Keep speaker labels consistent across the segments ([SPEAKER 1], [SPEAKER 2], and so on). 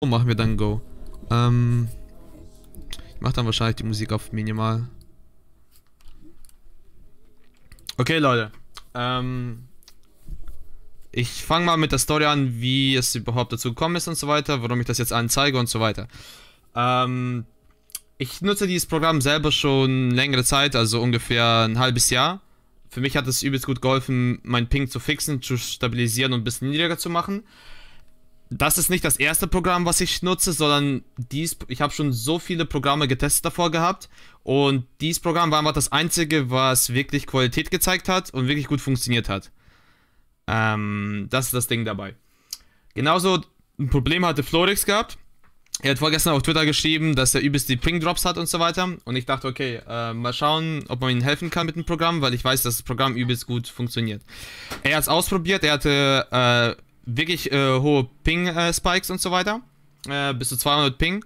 [SPEAKER 1] Und oh, machen wir dann Go. Ähm, ich mache dann wahrscheinlich die Musik auf minimal. Okay, Leute. Ähm, ich fange mal mit der Story an, wie es überhaupt dazu gekommen ist und so weiter, warum ich das jetzt allen zeige und so weiter. Ähm, ich nutze dieses Programm selber schon längere Zeit, also ungefähr ein halbes Jahr. Für mich hat es übelst gut geholfen, meinen Ping zu fixen, zu stabilisieren und ein bisschen niedriger zu machen das ist nicht das erste Programm, was ich nutze, sondern dies, ich habe schon so viele Programme getestet davor gehabt und dieses Programm war einfach das einzige, was wirklich Qualität gezeigt hat und wirklich gut funktioniert hat. Ähm, das ist das Ding dabei. Genauso ein Problem hatte Florix gehabt. Er hat vorgestern auf Twitter geschrieben, dass er übelst die Ping-Drops hat und so weiter. Und ich dachte, okay, äh, mal schauen, ob man ihm helfen kann mit dem Programm, weil ich weiß, dass das Programm übelst gut funktioniert. Er hat es ausprobiert, er hatte äh, wirklich äh, hohe Ping-Spikes äh, und so weiter. Äh, bis zu 200 Ping.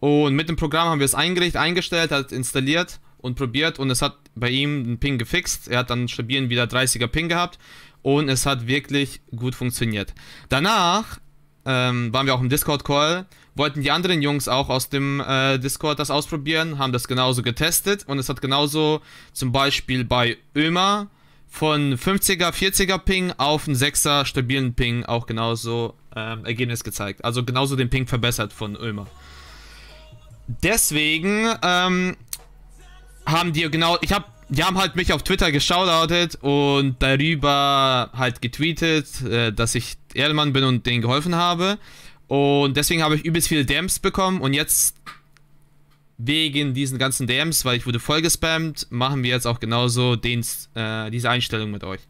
[SPEAKER 1] Und mit dem Programm haben wir es eingerichtet, eingestellt, hat installiert und probiert und es hat bei ihm einen Ping gefixt. Er hat dann stabilen wieder 30er Ping gehabt und es hat wirklich gut funktioniert. Danach ähm, waren wir auch im Discord-Call, wollten die anderen Jungs auch aus dem äh, Discord das ausprobieren, haben das genauso getestet und es hat genauso zum Beispiel bei Ömer von 50er, 40er Ping auf einen 6er stabilen Ping auch genauso ähm, Ergebnis gezeigt. Also genauso den Ping verbessert von Ömer. Deswegen ähm, haben die genau, ich habe, die haben halt mich auf Twitter geschaudoutet und darüber halt getweetet, äh, dass ich Erlmann bin und denen geholfen habe. Und deswegen habe ich übelst viele Dams bekommen und jetzt wegen diesen ganzen DMs, weil ich wurde voll gespammt, machen wir jetzt auch genauso den, äh, diese Einstellung mit euch.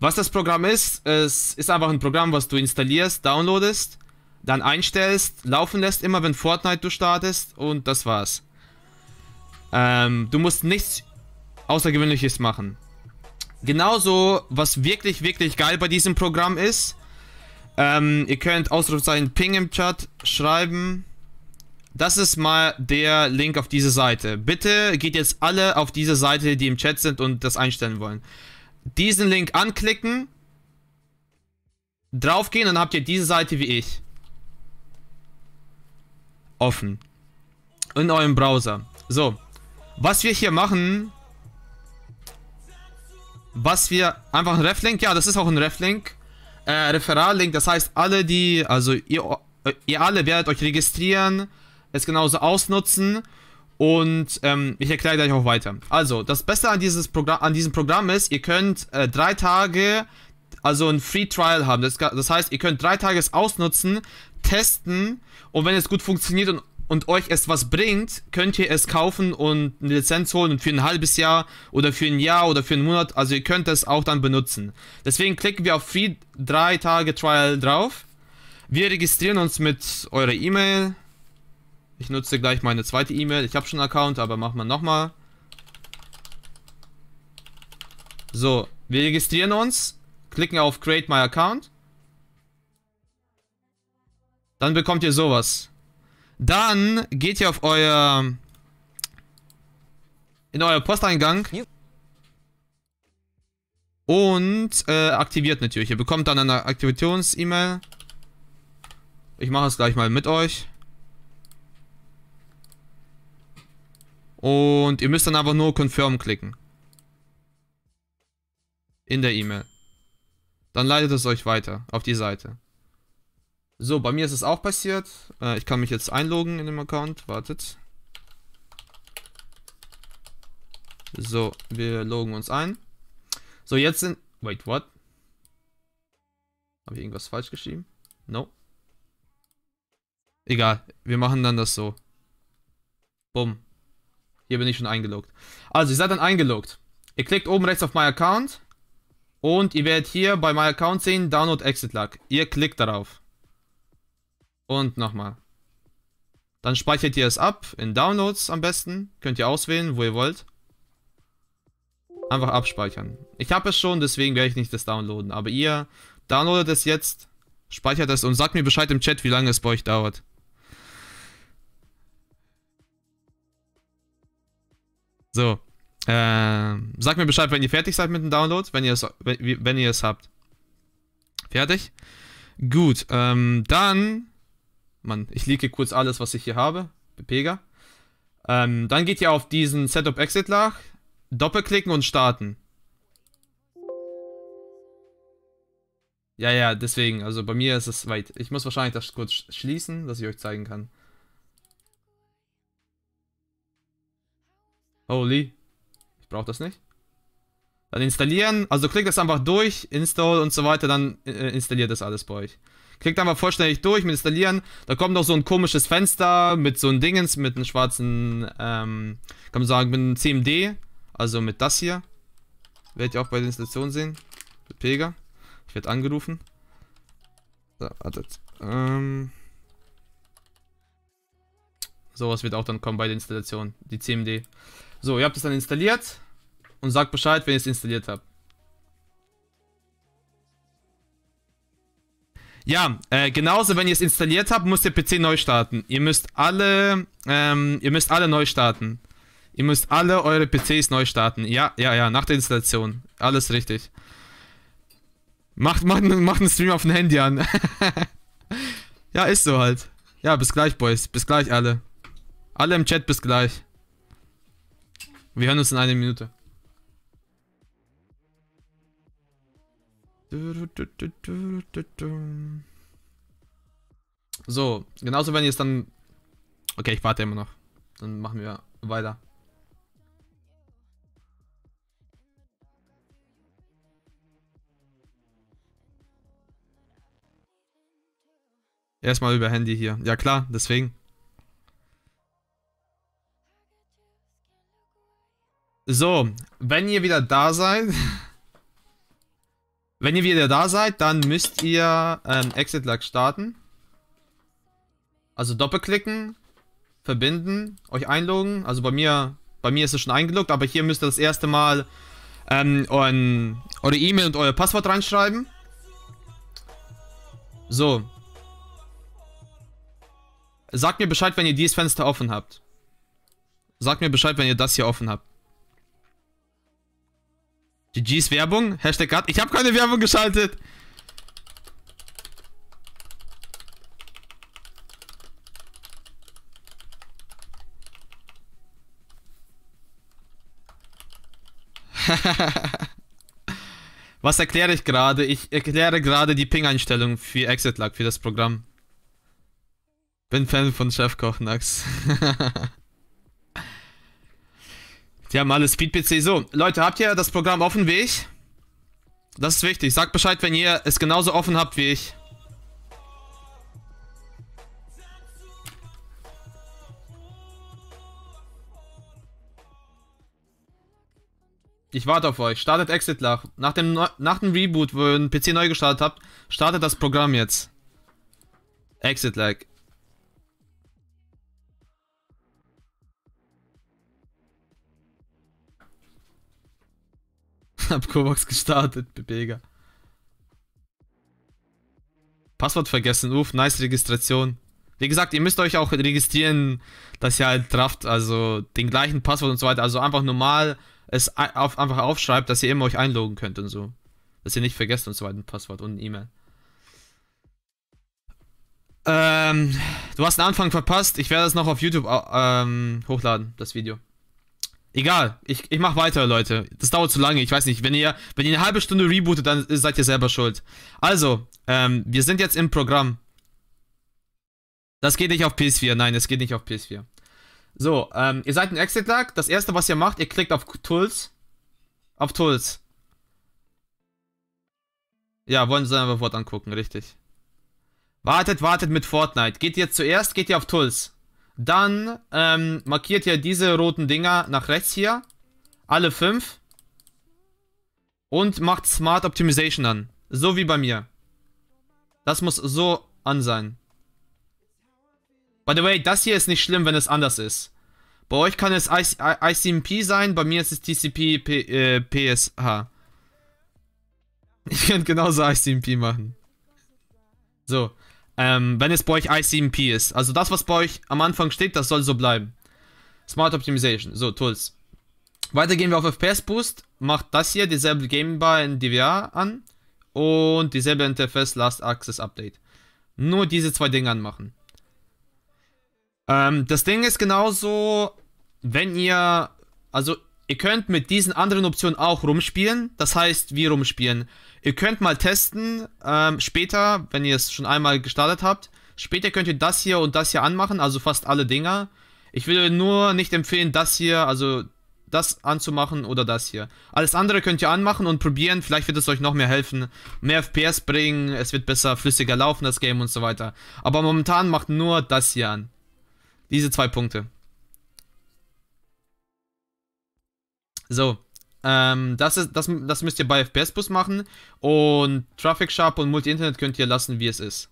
[SPEAKER 1] Was das Programm ist, es ist einfach ein Programm, was du installierst, downloadest, dann einstellst, laufen lässt, immer wenn Fortnite du startest und das war's. Ähm, du musst nichts Außergewöhnliches machen. Genauso, was wirklich, wirklich geil bei diesem Programm ist, ähm, ihr könnt Ausrufezeichen Ping im Chat schreiben. Das ist mal der Link auf diese Seite. Bitte geht jetzt alle auf diese Seite, die im Chat sind und das einstellen wollen. Diesen Link anklicken, draufgehen, dann habt ihr diese Seite wie ich. Offen. In eurem Browser. So. Was wir hier machen, was wir einfach ein Reflink, ja, das ist auch ein Reflink, äh, Referral-Link. das heißt alle die, also ihr, ihr alle werdet euch registrieren, es genauso ausnutzen. Und ähm, ich erkläre gleich auch weiter. Also, das Beste an, dieses Programm, an diesem Programm ist, ihr könnt äh, drei Tage, also ein Free Trial haben. Das, das, heißt, ihr könnt drei Tage es ausnutzen, testen und wenn es gut funktioniert und, und euch es was bringt, könnt ihr es kaufen und eine Lizenz holen und für ein halbes Jahr oder für ein Jahr oder für einen Monat, also ihr könnt es auch dann benutzen. Deswegen klicken wir auf Free drei Tage Trial drauf. Wir registrieren uns mit eurer E-Mail ich nutze gleich meine zweite E-Mail. Ich habe schon einen Account, aber machen wir nochmal. So, wir registrieren uns, klicken auf Create My Account. Dann bekommt ihr sowas. Dann geht ihr auf euer... In euer Posteingang. Und äh, aktiviert natürlich. Ihr bekommt dann eine Aktivations-E-Mail. Ich mache es gleich mal mit euch. Und ihr müsst dann aber nur Confirm klicken. In der E-Mail. Dann leitet es euch weiter auf die Seite. So, bei mir ist es auch passiert. Äh, ich kann mich jetzt einloggen in dem Account. Wartet. So, wir loggen uns ein. So, jetzt sind... Wait, what? Habe ich irgendwas falsch geschrieben? No. Egal, wir machen dann das so. Bumm. Hier bin ich schon eingeloggt. Also, ihr seid dann eingeloggt. Ihr klickt oben rechts auf My Account. Und ihr werdet hier bei My Account sehen, Download Exit Lag. Ihr klickt darauf. Und nochmal. Dann speichert ihr es ab in Downloads am besten. Könnt ihr auswählen, wo ihr wollt. Einfach abspeichern. Ich habe es schon, deswegen werde ich nicht das downloaden. Aber ihr downloadet es jetzt, speichert es und sagt mir Bescheid im Chat, wie lange es bei euch dauert. So. Äh, sagt mir Bescheid, wenn ihr fertig seid mit dem Download, wenn ihr es, wenn, wenn ihr es habt. Fertig? Gut, ähm, dann. Mann, ich lege kurz alles, was ich hier habe. Pega. Ähm, dann geht ihr auf diesen Setup Exit Lach, doppelklicken und starten. Ja, ja, deswegen. Also bei mir ist es weit. Ich muss wahrscheinlich das kurz schließen, dass ich euch zeigen kann. Holy. Ich brauche das nicht. Dann installieren. Also klickt das einfach durch. Install und so weiter. Dann äh, installiert das alles bei euch. Klickt einfach vollständig durch mit installieren. Da kommt noch so ein komisches Fenster mit so ein Dingens, mit einem schwarzen, ähm, kann man sagen, mit einem CMD. Also mit das hier. Werdet ihr auch bei der Installation sehen. Mit Pega. Ich werde angerufen. So, wartet. Ähm. Sowas wird auch dann kommen bei der Installation. Die CMD. So, ihr habt es dann installiert und sagt Bescheid, wenn ihr es installiert habt. Ja, äh, genauso, wenn ihr es installiert habt, müsst ihr PC neu starten. Ihr müsst alle, ähm, ihr müsst alle neu starten. Ihr müsst alle eure PCs neu starten. Ja, ja, ja, nach der Installation. Alles richtig. Macht, macht, macht einen Stream auf dem Handy an. ja, ist so halt. Ja, bis gleich, Boys. Bis gleich alle. Alle im Chat, bis gleich. Wir hören uns in einer Minute. So, genauso wenn ihr es dann... Okay, ich warte immer noch. Dann machen wir weiter. Erstmal über Handy hier. Ja klar, deswegen. So, wenn ihr wieder da seid... Wenn ihr wieder da seid, dann müsst ihr ähm, Exit-Lag starten. Also doppelklicken, verbinden, euch einloggen. Also bei mir, bei mir ist es schon eingeloggt, aber hier müsst ihr das erste Mal ähm, euren, eure E-Mail und euer Passwort reinschreiben. So. Sagt mir Bescheid, wenn ihr dieses Fenster offen habt. Sagt mir Bescheid, wenn ihr das hier offen habt. GG's Werbung. Hashtag Cut. Ich habe keine Werbung geschaltet. Was erkläre ich gerade? Ich erkläre gerade die Ping-Einstellung für Exit Lag, für das Programm. Bin Fan von Chefkoch Nax. Die haben alle Speed-PC. So, Leute, habt ihr das Programm offen wie ich? Das ist wichtig. Sagt Bescheid, wenn ihr es genauso offen habt wie ich. Ich warte auf euch. Startet Exit Lach. Nach dem, nach dem Reboot, wo ihr einen PC neu gestartet habt, startet das Programm jetzt. Exit Lag. Hab Kovacs gestartet, Bebega. Passwort vergessen, uff, nice Registration. Wie gesagt, ihr müsst euch auch registrieren, dass ihr halt trafft, also den gleichen Passwort und so weiter. Also einfach normal es auf, einfach aufschreibt, dass ihr immer euch einloggen könnt und so. Dass ihr nicht vergesst und so weiter ein Passwort und ein E-Mail. Ähm, du hast den Anfang verpasst. Ich werde das noch auf YouTube ähm, hochladen, das Video. Egal, ich, ich mach weiter, Leute. Das dauert zu lange, ich weiß nicht. Wenn ihr, wenn ihr eine halbe Stunde rebootet, dann seid ihr selber schuld. Also, ähm, wir sind jetzt im Programm. Das geht nicht auf PS4, nein, das geht nicht auf PS4. So, ähm, ihr seid in Exit-Lag. Das erste, was ihr macht, ihr klickt auf Tools. Auf Tools. Ja, wollen Sie einfach Wort angucken, richtig. Wartet, wartet mit Fortnite. Geht ihr zuerst, geht ihr auf Tools. Dann ähm, markiert ihr diese roten Dinger nach rechts hier. Alle fünf. Und macht Smart Optimization an. So wie bei mir. Das muss so an sein. By the way, das hier ist nicht schlimm, wenn es anders ist. Bei euch kann es ICMP sein, bei mir ist es TCP P äh, PSH. Ich könnte genauso ICMP machen. So, ähm, wenn es bei euch ICMP ist. Also das, was bei euch am Anfang steht, das soll so bleiben. Smart Optimization. So, Tools. Weiter gehen wir auf FPS Boost. Macht das hier, dieselbe Gamebar in DVR an. Und dieselbe Interface Last Access Update. Nur diese zwei Dinge anmachen. Ähm, das Ding ist genauso, wenn ihr, also Ihr könnt mit diesen anderen Optionen auch rumspielen. Das heißt, wie rumspielen. Ihr könnt mal testen, ähm, später, wenn ihr es schon einmal gestartet habt. Später könnt ihr das hier und das hier anmachen, also fast alle Dinger. Ich würde nur nicht empfehlen, das hier, also das anzumachen oder das hier. Alles andere könnt ihr anmachen und probieren. Vielleicht wird es euch noch mehr helfen. Mehr FPS bringen, es wird besser, flüssiger laufen, das Game und so weiter. Aber momentan macht nur das hier an. Diese zwei Punkte. So, ähm, das, ist, das, das müsst ihr bei FPS Bus machen und Traffic Sharp und Multi-Internet könnt ihr lassen, wie es ist.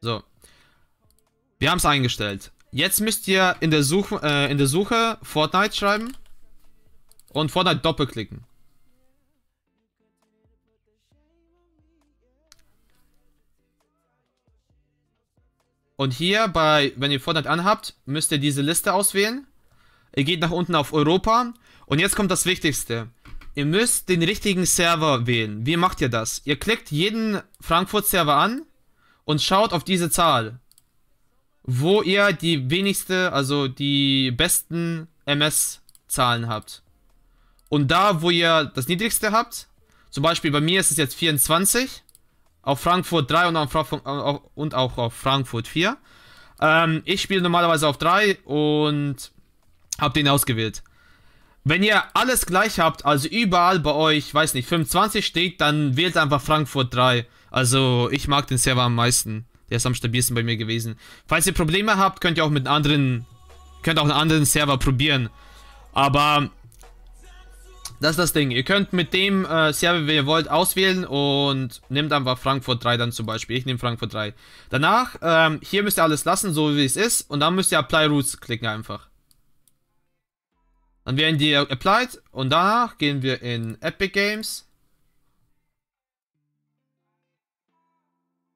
[SPEAKER 1] So. Wir haben es eingestellt. Jetzt müsst ihr in der, Such äh, in der Suche Fortnite schreiben und Fortnite doppelklicken. Und hier bei, wenn ihr Fortnite anhabt, müsst ihr diese Liste auswählen. Ihr geht nach unten auf Europa. Und jetzt kommt das Wichtigste. Ihr müsst den richtigen Server wählen. Wie macht ihr das? Ihr klickt jeden Frankfurt-Server an und schaut auf diese Zahl. Wo ihr die wenigste, also die besten MS-Zahlen habt. Und da, wo ihr das niedrigste habt, zum Beispiel bei mir ist es jetzt 24, auf Frankfurt 3 und, äh, und auch auf Frankfurt 4. Ähm, ich spiele normalerweise auf 3 und habe den ausgewählt. Wenn ihr alles gleich habt, also überall bei euch, weiß nicht, 25 steht, dann wählt einfach Frankfurt 3. Also ich mag den Server am meisten. Der ist am stabilsten bei mir gewesen. Falls ihr Probleme habt, könnt ihr auch mit anderen, könnt auch einen anderen Server probieren. Aber das ist das Ding. Ihr könnt mit dem äh, Server, wie ihr wollt, auswählen und nehmt einfach Frankfurt 3 dann zum Beispiel. Ich nehme Frankfurt 3. Danach, ähm, hier müsst ihr alles lassen, so wie es ist. Und dann müsst ihr Apply Roots klicken einfach. Dann werden die applied und danach gehen wir in Epic Games.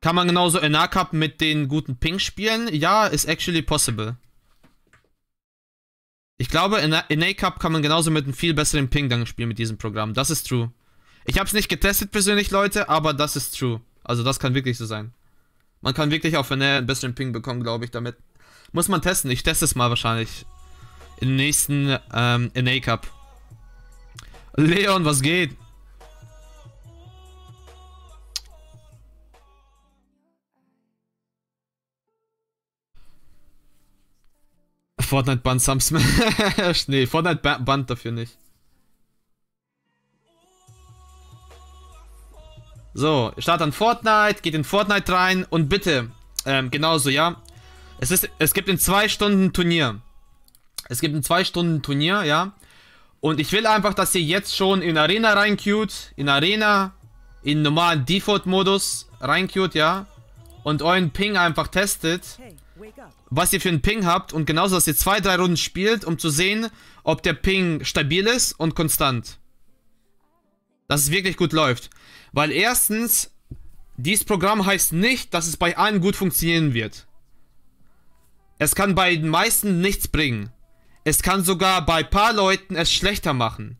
[SPEAKER 1] Kann man genauso NA Cup mit den guten Ping spielen? Ja, ist actually possible. Ich glaube, in, in A-Cup kann man genauso mit einem viel besseren Ping dann spielen mit diesem Programm. Das ist true. Ich habe es nicht getestet persönlich, Leute, aber das ist true. Also das kann wirklich so sein. Man kann wirklich auch für Nähe einen besseren Ping bekommen, glaube ich, damit. Muss man testen. Ich teste es mal wahrscheinlich. Im nächsten ähm, a Cup. Leon, was geht? Fortnite bannt Sam Smash. nee, Fortnite ba bannt dafür nicht. So, start an Fortnite, geht in Fortnite rein und bitte, ähm, genauso, ja. Es, ist, es gibt in zwei Stunden Turnier. Es gibt in zwei Stunden Turnier, ja. Und ich will einfach, dass ihr jetzt schon in Arena reinqueut, in Arena, in normalen Default-Modus reinqueut, ja. Und euren Ping einfach testet. Hey was ihr für einen Ping habt und genauso, dass ihr zwei, drei Runden spielt, um zu sehen, ob der Ping stabil ist und konstant. Dass es wirklich gut läuft. Weil erstens, dieses Programm heißt nicht, dass es bei allen gut funktionieren wird. Es kann bei den meisten nichts bringen. Es kann sogar bei ein paar Leuten es schlechter machen.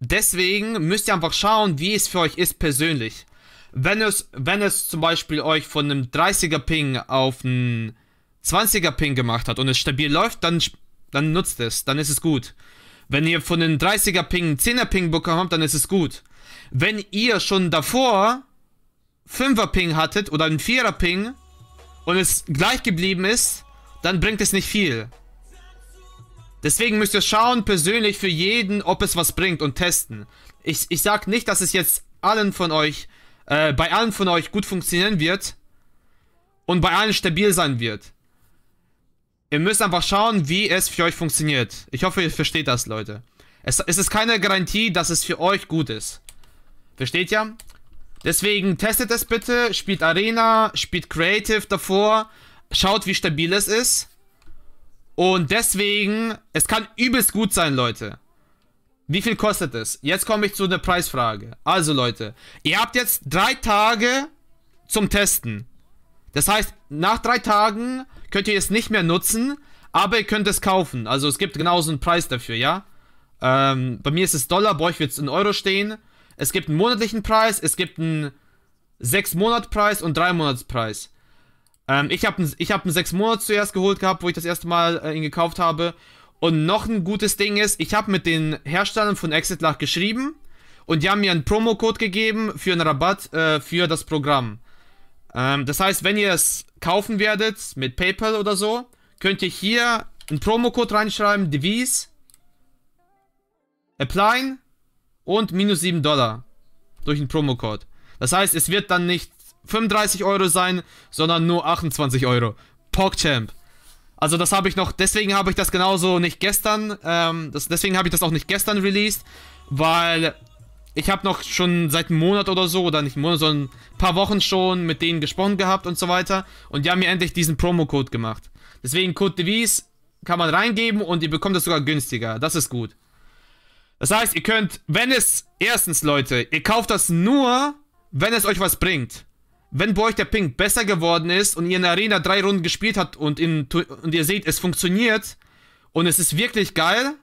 [SPEAKER 1] Deswegen müsst ihr einfach schauen, wie es für euch ist persönlich wenn es, wenn es zum Beispiel euch von einem 30er Ping auf einen 20er Ping gemacht hat und es stabil läuft, dann, dann nutzt es, dann ist es gut. Wenn ihr von einem 30er Ping einen 10er Ping bekommen habt, dann ist es gut. Wenn ihr schon davor 5er Ping hattet oder einen 4er Ping und es gleich geblieben ist, dann bringt es nicht viel. Deswegen müsst ihr schauen, persönlich für jeden, ob es was bringt und testen. Ich, ich sag nicht, dass es jetzt allen von euch äh, bei allen von euch gut funktionieren wird und bei allen stabil sein wird. Ihr müsst einfach schauen, wie es für euch funktioniert. Ich hoffe, ihr versteht das, Leute. Es, es ist keine Garantie, dass es für euch gut ist. Versteht ihr? Deswegen testet es bitte, spielt Arena, spielt Creative davor, schaut, wie stabil es ist. Und deswegen, es kann übelst gut sein, Leute. Wie viel kostet es? Jetzt komme ich zu der Preisfrage. Also Leute, ihr habt jetzt drei Tage zum Testen. Das heißt, nach drei Tagen könnt ihr es nicht mehr nutzen, aber ihr könnt es kaufen. Also es gibt genauso einen Preis dafür, ja? Ähm, bei mir ist es Dollar, bei euch wird es in Euro stehen. Es gibt einen monatlichen Preis, es gibt einen sechs monat preis und 3-Monats-Preis. Ähm, ich habe einen hab 6 Monat zuerst geholt gehabt, wo ich das erste Mal äh, ihn gekauft habe. Und noch ein gutes Ding ist, ich habe mit den Herstellern von ExitLach geschrieben und die haben mir einen Promo-Code gegeben für einen Rabatt äh, für das Programm. Ähm, das heißt, wenn ihr es kaufen werdet mit PayPal oder so, könnt ihr hier einen Promo-Code reinschreiben, Devise, Applyen und minus 7 Dollar durch einen Promo-Code. Das heißt, es wird dann nicht 35 Euro sein, sondern nur 28 Euro. PogChamp. Also das habe ich noch, deswegen habe ich das genauso nicht gestern, ähm, das, deswegen habe ich das auch nicht gestern released, weil ich habe noch schon seit einem Monat oder so, oder nicht einen Monat, sondern ein paar Wochen schon mit denen gesprochen gehabt und so weiter. Und die haben mir endlich diesen Promo-Code gemacht. Deswegen Code Devise kann man reingeben und ihr bekommt das sogar günstiger. Das ist gut. Das heißt, ihr könnt, wenn es, erstens Leute, ihr kauft das nur, wenn es euch was bringt. Wenn bei euch der Ping besser geworden ist und ihr in der Arena drei Runden gespielt habt und, in, und ihr seht, es funktioniert und es ist wirklich geil,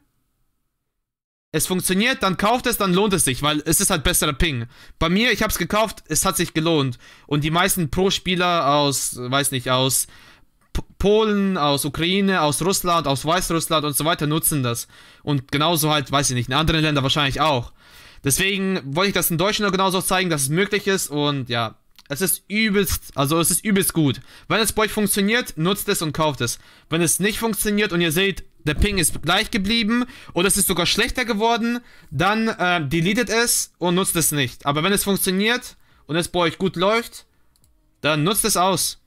[SPEAKER 1] es funktioniert, dann kauft es, dann lohnt es sich, weil es ist halt besserer Ping. Bei mir, ich hab's gekauft, es hat sich gelohnt. Und die meisten Pro-Spieler aus, weiß nicht, aus P Polen, aus Ukraine, aus Russland, aus Weißrussland und so weiter nutzen das. Und genauso halt, weiß ich nicht, in anderen Ländern wahrscheinlich auch. Deswegen wollte ich das in Deutschland genauso zeigen, dass es möglich ist und ja, es ist übelst, also es ist übelst gut. Wenn es bei euch funktioniert, nutzt es und kauft es. Wenn es nicht funktioniert und ihr seht, der Ping ist gleich geblieben oder es ist sogar schlechter geworden, dann äh, deletet es und nutzt es nicht. Aber wenn es funktioniert und es bei euch gut läuft, dann nutzt es aus.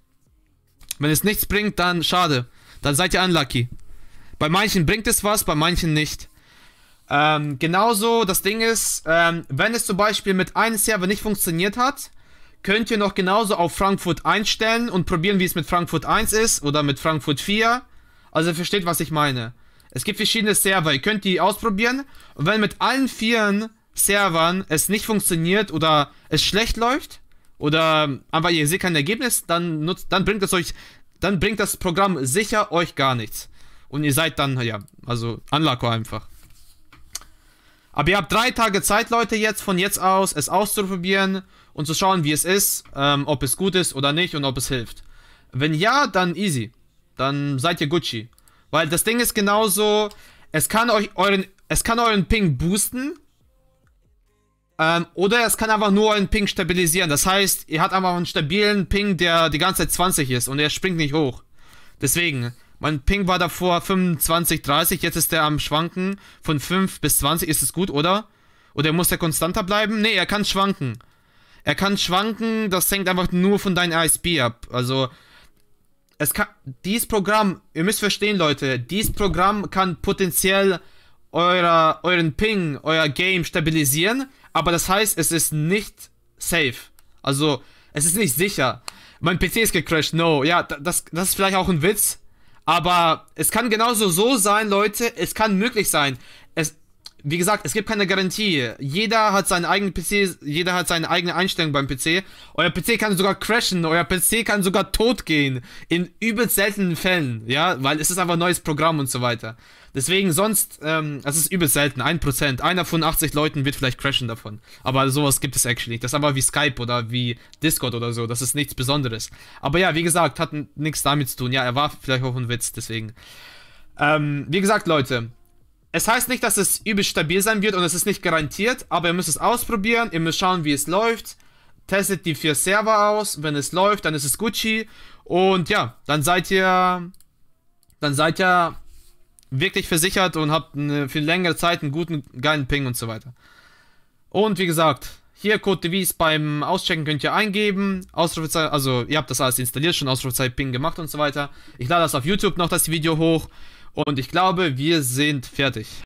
[SPEAKER 1] Wenn es nichts bringt, dann schade. Dann seid ihr unlucky. Bei manchen bringt es was, bei manchen nicht. Ähm, genauso, das Ding ist, ähm, wenn es zum Beispiel mit einem Server nicht funktioniert hat, könnt ihr noch genauso auf Frankfurt 1 stellen und probieren, wie es mit Frankfurt 1 ist oder mit Frankfurt 4. Also versteht, was ich meine. Es gibt verschiedene Server, ihr könnt die ausprobieren und wenn mit allen vier Servern es nicht funktioniert oder es schlecht läuft oder aber ihr seht kein Ergebnis, dann nutzt, dann bringt es euch, dann bringt das Programm sicher euch gar nichts. Und ihr seid dann, ja, also Anlako einfach. Aber ihr habt drei Tage Zeit, Leute, jetzt von jetzt aus es auszuprobieren und zu schauen, wie es ist, ähm, ob es gut ist oder nicht und ob es hilft. Wenn ja, dann easy. Dann seid ihr Gucci. Weil das Ding ist genauso, es kann euch euren, es kann euren Ping boosten. Ähm, oder es kann einfach nur euren Ping stabilisieren. Das heißt, ihr habt einfach einen stabilen Ping, der die ganze Zeit 20 ist und er springt nicht hoch. Deswegen, mein Ping war davor 25, 30, jetzt ist der am Schwanken. Von 5 bis 20 ist es gut, oder? Oder muss er konstanter bleiben? Ne, er kann schwanken. Er kann schwanken, das hängt einfach nur von deinem ISP ab. Also, es kann, dieses Programm, ihr müsst verstehen, Leute, dieses Programm kann potenziell euer, euren Ping, euer Game stabilisieren, aber das heißt, es ist nicht safe. Also, es ist nicht sicher. Mein PC ist gecrashed, no. Ja, das, das ist vielleicht auch ein Witz, aber es kann genauso so sein, Leute. Es kann möglich sein wie gesagt, es gibt keine Garantie. Jeder hat seinen eigenen PC, jeder hat seine eigene Einstellung beim PC. Euer PC kann sogar crashen, euer PC kann sogar tot gehen. In übelst seltenen Fällen, ja, weil es ist einfach ein neues Programm und so weiter. Deswegen sonst, ähm, es ist übelst selten, 1%. Einer von 80 Leuten wird vielleicht crashen davon. Aber sowas gibt es actually nicht. Das ist aber wie Skype oder wie Discord oder so. Das ist nichts Besonderes. Aber ja, wie gesagt, hat nichts damit zu tun. Ja, er war vielleicht auch ein Witz, deswegen. Ähm, wie gesagt, Leute, es heißt nicht, dass es übel stabil sein wird und es ist nicht garantiert, aber ihr müsst es ausprobieren, ihr müsst schauen, wie es läuft. Testet die vier Server aus, wenn es läuft, dann ist es Gucci und ja, dann seid ihr dann seid ihr wirklich versichert und habt eine, für längere Zeit einen guten, geilen Ping und so weiter. Und wie gesagt, hier Code Device beim Auschecken könnt ihr eingeben. Ausrufezeichen, also ihr habt das alles installiert, schon Ausrufezeichen Ping gemacht und so weiter. Ich lade das auf YouTube noch das Video hoch. Und ich glaube, wir sind fertig.